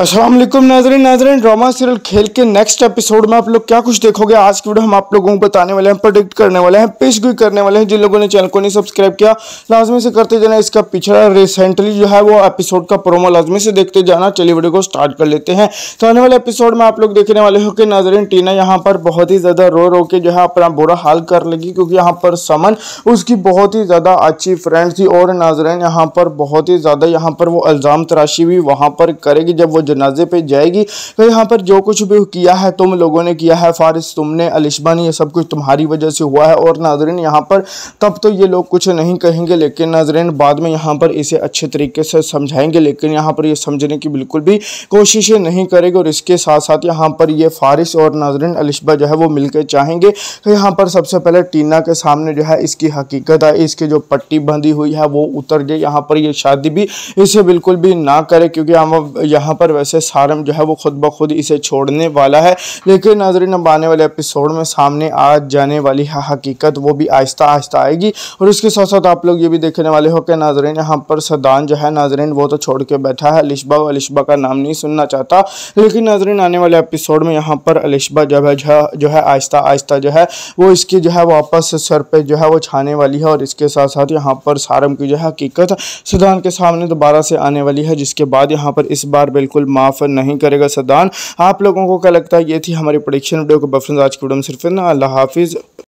असलम नाजरन नाजरन drama serial खेल के नेक्स्ट एपिसोड में आप लोग क्या कुछ देखोगे आज की वीडियो हम आप लोगों को बताने वाले हैं प्रोडिक्ट करने वाले हैं पेश पेशगोई करने वाले हैं जिन लोगों ने चैनल को नहीं सब्सक्राइब किया लाजमी से करते जाना इसका पिछड़ा रिसेंटली जो है वो एपिसोड का प्रोमो लाजमी से देखते जाना चलिए वीडियो को स्टार्ट कर लेते हैं तो आने वाले एपिसोड में आप लोग देखने वाले हो कि नाजरन टीना यहाँ पर बहुत ही ज़्यादा रो रो के जो है अपना बुरा हाल कर लेगी क्योंकि यहाँ पर समन उसकी बहुत ही ज़्यादा अच्छी फ्रेंड थी और नाजरन यहाँ पर बहुत ही ज़्यादा यहाँ पर वो अल्ज़ाम तराशी भी वहाँ पर करेगी जब वो जनाजे पे जाएगी तो यहाँ पर जो कुछ भी किया है तुम लोगों ने किया है फारिस तुमने अलिशबा ने ये सब कुछ तुम्हारी वजह से हुआ है और नाजरीन यहाँ पर तब तो ये लोग कुछ नहीं कहेंगे लेकिन नाजरीन बाद में यहाँ पर इसे अच्छे तरीके से समझाएंगे लेकिन यहाँ पर यह समझने की बिल्कुल भी कोशिश नहीं करेगी और इसके साथ साथ यहाँ पर यह फारिस और नाजरीन अलिशबा जो है वो मिलकर चाहेंगे तो यहाँ पर सबसे पहले टीना के सामने जो है इसकी हकीकत है इसकी जो पट्टी बंधी हुई है वो उतर जाए यहाँ पर ये शादी भी इसे बिल्कुल भी ना करे क्योंकि हम यहाँ पर और वैसे सारम जो है वो खुद ब खुद इसे छोड़ने वाला है लेकिन नाजरीन अब आने वाले एपिसोड में सामने आ जाने वाली है हकीकत वो भी आहिस्ता आहिस्ता आएगी और उसके साथ साथ आप लोग ये भी देखने वाले हो कि नाजरीन यहाँ पर सदान जो है नाजरीन वो तो छोड़ के बैठा है अलिशबा और अलिशबा का नाम नहीं सुनना चाहता लेकिन नाजरीन आने वाले एपिसोड में यहाँ पर अलिशबा जो है जो है आहिस्ता आहिस्ता जो है वो इसकी जो है वापस सर पर जो है वो छाने वाली है और इसके साथ साथ यहाँ पर सारम की जो है हकीकत सदान के सामने दोबारा से आने वाली है जिसके बाद यहाँ पर इस बार बिल्कुल बिल्कुल माफ़ नहीं करेगा सदान आप लोगों को क्या लगता है ये थी हमारी प्रोडिक्शन वीडियो को बफरन आज की वीडियो में सिर्फ ना अल्लाह हाफिज़